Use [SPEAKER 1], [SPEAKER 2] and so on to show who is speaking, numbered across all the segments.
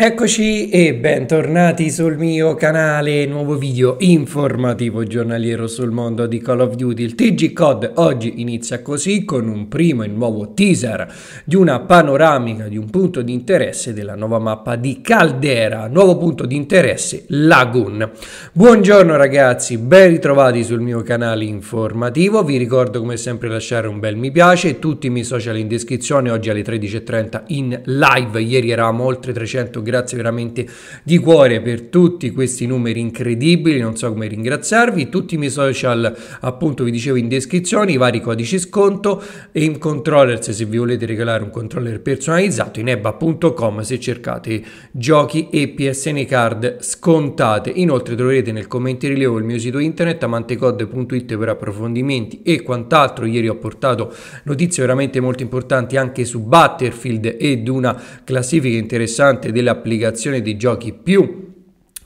[SPEAKER 1] Eccoci e bentornati sul mio canale, nuovo video informativo giornaliero sul mondo di Call of Duty. Il TG COD oggi inizia così con un primo e nuovo teaser di una panoramica di un punto di interesse della nuova mappa di Caldera, nuovo punto di interesse Lagoon. Buongiorno ragazzi, ben ritrovati sul mio canale informativo. Vi ricordo come sempre lasciare un bel mi piace tutti i miei social in descrizione oggi alle 13.30 in live. Ieri eravamo oltre 300 grazie veramente di cuore per tutti questi numeri incredibili, non so come ringraziarvi, tutti i miei social appunto vi dicevo in descrizione, i vari codici sconto e in controllers se vi volete regalare un controller personalizzato in ebba.com se cercate giochi e PSN card scontate, inoltre troverete nel commento in rilievo il mio sito internet amantecod.it per approfondimenti e quant'altro, ieri ho portato notizie veramente molto importanti anche su Battlefield ed una classifica interessante della delle applicazioni di giochi più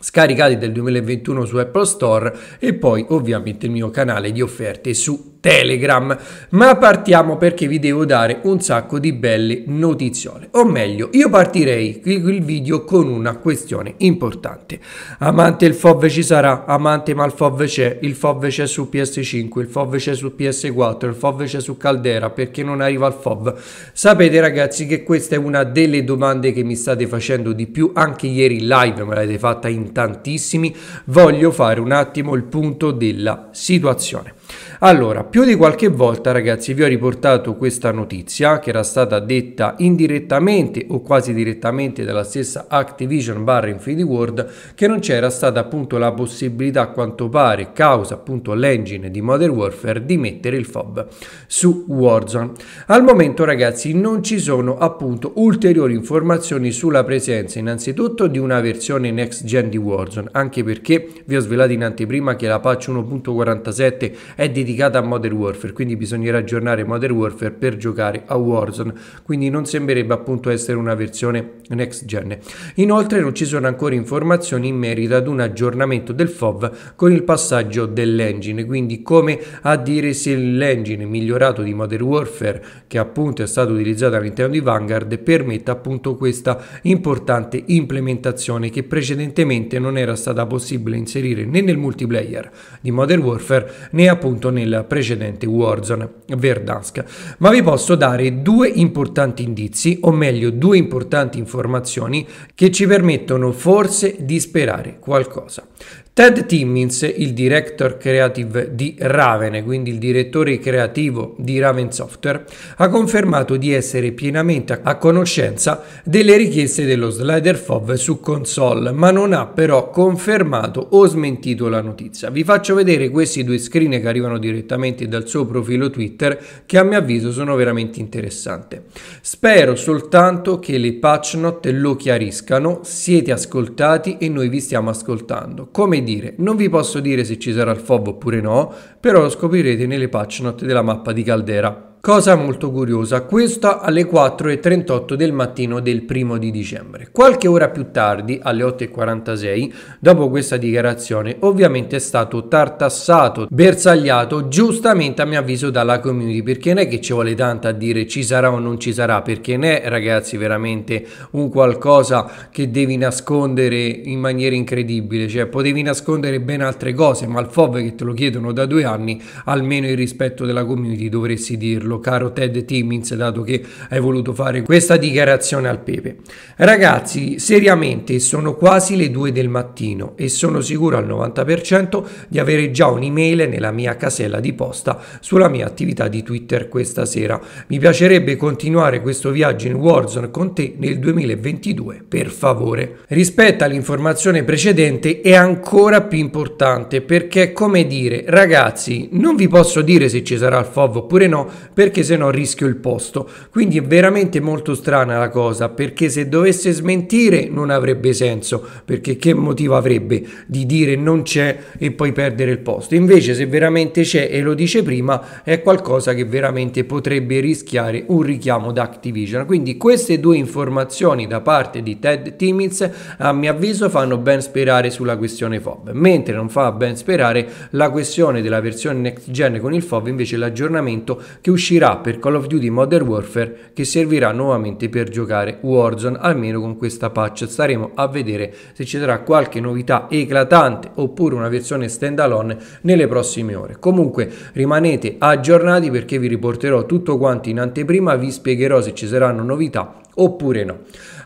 [SPEAKER 1] scaricati del 2021 su Apple Store e poi ovviamente il mio canale di offerte su Telegram. Ma partiamo perché vi devo dare un sacco di belle notiziole. O meglio, io partirei il video con una questione importante. Amante il FOV ci sarà, amante ma il FOV c'è, il FOV c'è su PS5, il FOV c'è su PS4, il FOV c'è su Caldera, perché non arriva il FOV? Sapete ragazzi che questa è una delle domande che mi state facendo di più, anche ieri live me l'avete fatta in tantissimi, voglio fare un attimo il punto della situazione. Allora, più di qualche volta ragazzi vi ho riportato questa notizia che era stata detta indirettamente o quasi direttamente dalla stessa Activision barra Infinity World che non c'era stata appunto la possibilità a quanto pare causa appunto l'engine di Modern Warfare di mettere il FOB su Warzone. Al momento ragazzi non ci sono appunto ulteriori informazioni sulla presenza innanzitutto di una versione next gen di Warzone anche perché vi ho svelato in anteprima che la patch 1.47 è è dedicata a Modern Warfare, quindi bisognerà aggiornare Modern Warfare per giocare a Warzone, quindi non sembrerebbe appunto essere una versione next gen. Inoltre non ci sono ancora informazioni in merito ad un aggiornamento del FOV con il passaggio dell'engine, quindi come a dire se l'engine migliorato di Modern Warfare che appunto è stato utilizzato all'interno di Vanguard permetta appunto questa importante implementazione che precedentemente non era stata possibile inserire né nel multiplayer di Modern Warfare né appunto appunto nel precedente Warzone, Verdansk. Ma vi posso dare due importanti indizi, o meglio due importanti informazioni che ci permettono forse di sperare qualcosa. Ted Timmins, il director creative di Raven, quindi il direttore creativo di Raven Software, ha confermato di essere pienamente a conoscenza delle richieste dello slider FOV su console, ma non ha però confermato o smentito la notizia. Vi faccio vedere questi due screen che arrivano direttamente dal suo profilo Twitter che a mio avviso sono veramente interessanti. Spero soltanto che le patch note lo chiariscano, siete ascoltati e noi vi stiamo ascoltando. Come dire, non vi posso dire se ci sarà il FOB oppure no, però lo scoprirete nelle patch note della mappa di Caldera. Cosa molto curiosa, questo alle 4.38 del mattino del primo di dicembre. Qualche ora più tardi, alle 8.46, dopo questa dichiarazione, ovviamente è stato tartassato, bersagliato, giustamente a mio avviso dalla community, perché non è che ci vuole tanto a dire ci sarà o non ci sarà, perché non è ragazzi veramente un qualcosa che devi nascondere in maniera incredibile, cioè potevi nascondere ben altre cose, ma al FOV che te lo chiedono da due anni, almeno il rispetto della community dovresti dirlo dirlo, caro Ted Timmins, dato che hai voluto fare questa dichiarazione al Pepe. Ragazzi, seriamente, sono quasi le 2 del mattino e sono sicuro al 90% di avere già un'email nella mia casella di posta sulla mia attività di Twitter questa sera. Mi piacerebbe continuare questo viaggio in Warzone con te nel 2022, per favore. Rispetto all'informazione precedente è ancora più importante perché come dire, ragazzi, non vi posso dire se ci sarà il FOV oppure no, perché se no rischio il posto. Quindi è veramente molto strana la cosa perché se dovesse smentire non avrebbe senso perché che motivo avrebbe di dire non c'è e poi perdere il posto. Invece se veramente c'è e lo dice prima è qualcosa che veramente potrebbe rischiare un richiamo da Activision. Quindi queste due informazioni da parte di Ted Timmins a mio avviso fanno ben sperare sulla questione FOB, mentre non fa ben sperare la questione della versione next gen con il FOB invece l'aggiornamento che uscì uscirà per Call of Duty Modern Warfare che servirà nuovamente per giocare Warzone, almeno con questa patch. Staremo a vedere se ci sarà qualche novità eclatante oppure una versione standalone nelle prossime ore. Comunque rimanete aggiornati perché vi riporterò tutto quanto in anteprima, vi spiegherò se ci saranno novità oppure no.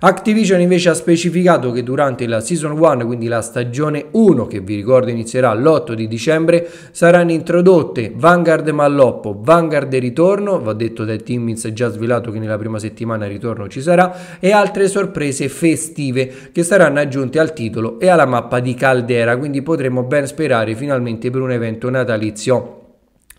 [SPEAKER 1] Activision invece ha specificato che durante la Season 1, quindi la stagione 1 che vi ricordo inizierà l'8 di dicembre, saranno introdotte Vanguard Malloppo, Vanguard Ritorno, va detto dai Timmins già svelato che nella prima settimana Ritorno ci sarà, e altre sorprese festive che saranno aggiunte al titolo e alla mappa di Caldera, quindi potremo ben sperare finalmente per un evento natalizio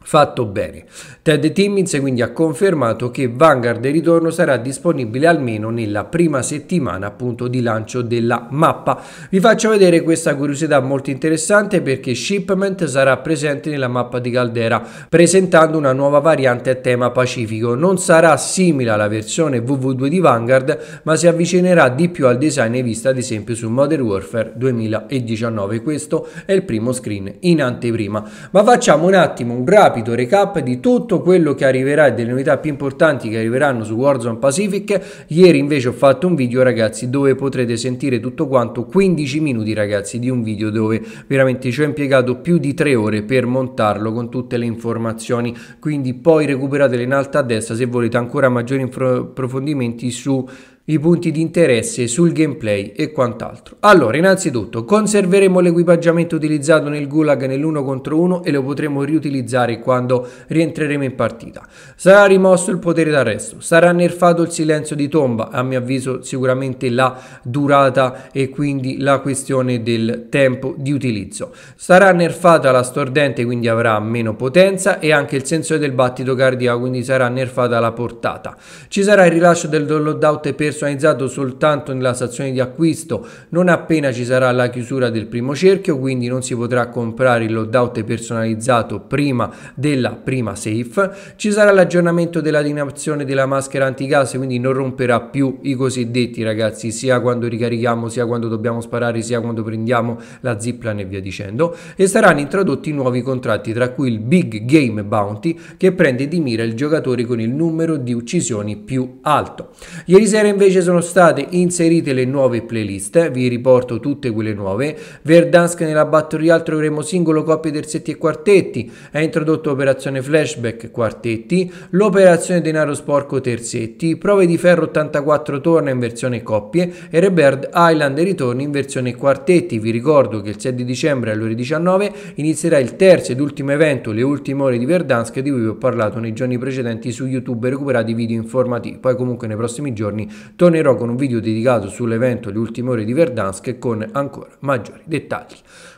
[SPEAKER 1] Fatto bene. Ted Timmins quindi ha confermato che Vanguard di ritorno sarà disponibile almeno nella prima settimana appunto di lancio della mappa. Vi faccio vedere questa curiosità molto interessante perché Shipment sarà presente nella mappa di Caldera presentando una nuova variante a tema pacifico. Non sarà simile alla versione ww 2 di Vanguard ma si avvicinerà di più al design vista ad esempio su Modern Warfare 2019. Questo è il primo screen in anteprima. Ma facciamo un attimo un rapido rapido recap di tutto quello che arriverà e delle novità più importanti che arriveranno su Warzone Pacific. Ieri invece ho fatto un video ragazzi dove potrete sentire tutto quanto 15 minuti ragazzi di un video dove veramente ci ho impiegato più di 3 ore per montarlo con tutte le informazioni. Quindi poi recuperatele in alto a destra se volete ancora maggiori approfondimenti su i punti di interesse sul gameplay e quant'altro. Allora, innanzitutto conserveremo l'equipaggiamento utilizzato nel Gulag nell'uno contro uno e lo potremo riutilizzare quando rientreremo in partita. Sarà rimosso il potere d'arresto, sarà nerfato il silenzio di tomba, a mio avviso sicuramente la durata e quindi la questione del tempo di utilizzo. Sarà nerfata la stordente, quindi avrà meno potenza e anche il sensore del battito cardiaco, quindi sarà nerfata la portata. Ci sarà il rilascio del loadout per personalizzato soltanto nella stazione di acquisto non appena ci sarà la chiusura del primo cerchio, quindi non si potrà comprare il loadout personalizzato prima della prima safe. Ci sarà l'aggiornamento della dinazione della maschera antigas, quindi non romperà più i cosiddetti ragazzi, sia quando ricarichiamo, sia quando dobbiamo sparare, sia quando prendiamo la zipline e via dicendo. E saranno introdotti nuovi contratti, tra cui il Big Game Bounty, che prende di mira il giocatore con il numero di uccisioni più alto. Ieri sera invece invece sono state inserite le nuove playlist, vi riporto tutte quelle nuove. Verdansk nella Battle Royale troveremo singolo coppie terzetti e quartetti, è introdotto operazione flashback quartetti, l'operazione denaro sporco terzetti, prove di ferro 84 torna in versione coppie e Rebird Island ritorna in versione quartetti. Vi ricordo che il 6 dicembre alle ore 19 inizierà il terzo ed ultimo evento, le ultime ore di Verdansk di cui vi ho parlato nei giorni precedenti su YouTube recuperati video informativi. Poi comunque nei prossimi giorni Tornerò con un video dedicato sull'evento Le ultime ore di Verdansk con ancora maggiori dettagli.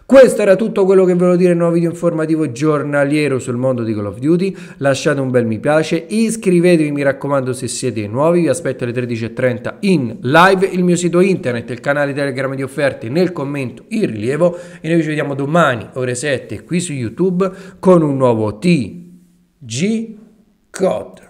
[SPEAKER 1] Questo era tutto quello che volevo dire nel nuovo video informativo giornaliero sul mondo di Call of Duty. Lasciate un bel mi piace, iscrivetevi mi raccomando se siete nuovi, vi aspetto alle 13.30 in live, il mio sito internet, il canale Telegram di offerte nel commento in rilievo e noi ci vediamo domani ore 7 qui su YouTube con un nuovo TG Code.